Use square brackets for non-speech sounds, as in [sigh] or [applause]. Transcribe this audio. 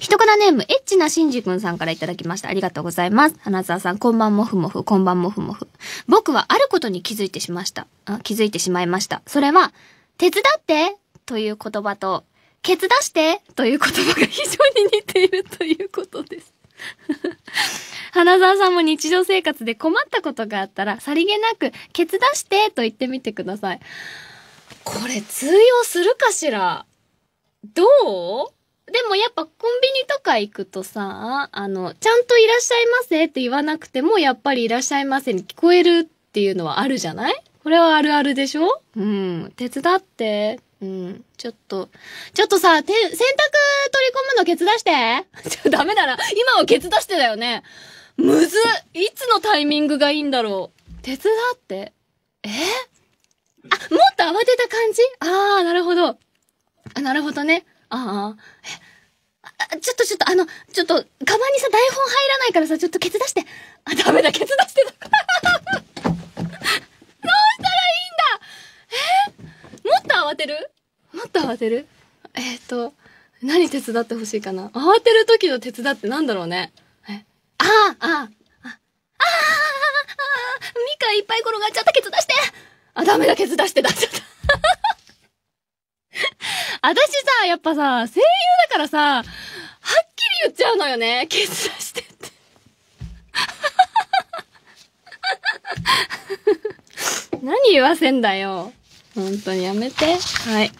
人からネーム、エッチなしんじくんさんからいただきました。ありがとうございます。花沢さん、こんばんもふもふ、こんばんもふもふ。僕はあることに気づいてしました。あ気づいてしまいました。それは、手伝ってという言葉と、ケツ出してという言葉が非常に似ているということです。[laughs] 花沢さんも日常生活で困ったことがあったら、さりげなく、ケツ出してと言ってみてください。これ通用するかしらどうでもやっぱコンビニとか行くとさ、あの、ちゃんといらっしゃいませって言わなくても、やっぱりいらっしゃいませに聞こえるっていうのはあるじゃないこれはあるあるでしょうん。手伝って。うん。ちょっと、ちょっとさ、て、洗濯取り込むのケツ出して [laughs] ちょ、ダメだな。今はケツ出してだよね。むずいつのタイミングがいいんだろう。手伝って。えあ、もっと慌てた感じあー、なるほど。あ、なるほどね。ああ。あ、ちょっとちょっと、あの、ちょっと、カバンにさ、台本入らないからさ、ちょっとケツ出して。あ、ダメだ、ケツ出してた。[laughs] どうしたらいいんだえー、もっと慌てるもっと慌てるえっ、ー、と、何手伝ってほしいかな慌てる時の手伝ってなんだろうね。えああ、ああ、ああ、ああ、ミカいっぱい転がっちゃった、ケツ出してあ、ダメだ、ケツ出して、出しちゃった。私さ、やっぱさ、声優だからさ、はっきり言っちゃうのよね。決断してって。[laughs] 何言わせんだよ。本当にやめて。はい。